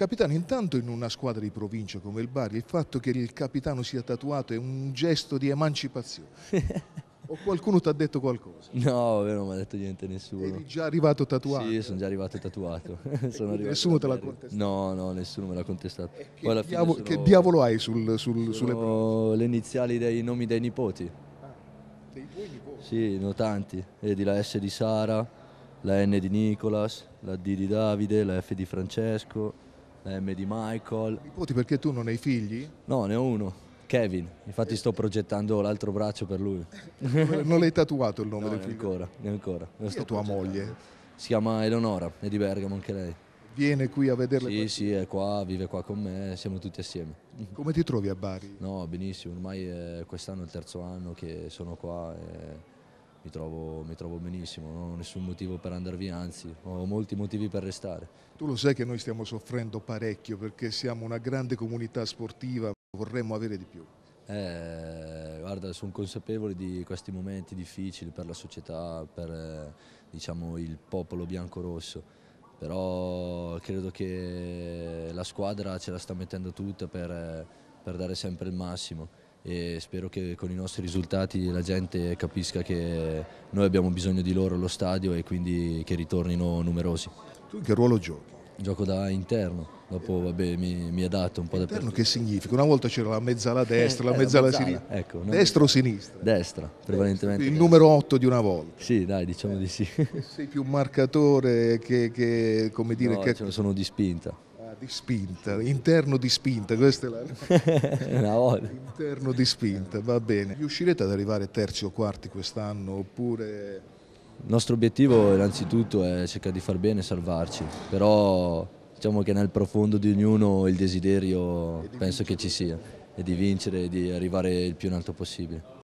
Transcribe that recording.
Capitano, intanto in una squadra di provincia come il Bari, il fatto che il capitano sia tatuato è un gesto di emancipazione. O qualcuno ti ha detto qualcosa? No, non mi ha detto niente nessuno. Eri già arrivato tatuato? Sì, sono già arrivato tatuato. arrivato nessuno te l'ha contestato? No, no, nessuno me l'ha contestato. Che, diavolo, sono... che, diavolo, hai sul, sul, sulle braccia? le iniziali dei nomi dei nipoti. Ah, dei tuoi nipoti? Sì, ne tanti. Vedi la S di Sara, la N di Nicolas, la D di Davide, la F di Francesco la M di Michael. Nipoti perché tu non hai figli? No, ne ho uno. Kevin, infatti sto progettando l'altro braccio per lui. non l'hai tatuato il nome no, del figlio? Ancora, ne ancora. Ne Chi è tua moglie? Si chiama Eleonora, è di Bergamo anche lei. Viene qui a vederla? Sì, sì, è qua, vive qua con me, siamo tutti assieme. Come ti trovi a Bari? No, benissimo, ormai quest'anno è il terzo anno che sono qua. E mi trovo, mi trovo benissimo, non ho nessun motivo per andare via, anzi ho molti motivi per restare. Tu lo sai che noi stiamo soffrendo parecchio perché siamo una grande comunità sportiva, vorremmo avere di più. Eh, guarda, sono consapevole di questi momenti difficili per la società, per eh, diciamo, il popolo biancorosso, però credo che la squadra ce la sta mettendo tutta per, eh, per dare sempre il massimo e spero che con i nostri risultati la gente capisca che noi abbiamo bisogno di loro allo stadio e quindi che ritornino numerosi. Tu in che ruolo giochi? Gioco da interno, dopo vabbè, mi, mi è dato un po' da Interno che significa? Una volta c'era la mezzala destra, la eh, eh, mezzala sinistra. Ecco, destra o sinistra? Destra, prevalentemente. Il numero 8 di una volta. Sì, dai, diciamo eh. di sì. Sei più un marcatore che, che come dire... No, che... sono di spinta. Di spinta, interno di spinta, questa è la... Una volta. Interno di spinta, va bene. Riuscirete ad arrivare terzi o quarti quest'anno oppure... Il nostro obiettivo innanzitutto è cercare di far bene e salvarci, però diciamo che nel profondo di ognuno il desiderio penso vincere. che ci sia, è di vincere e di arrivare il più in alto possibile.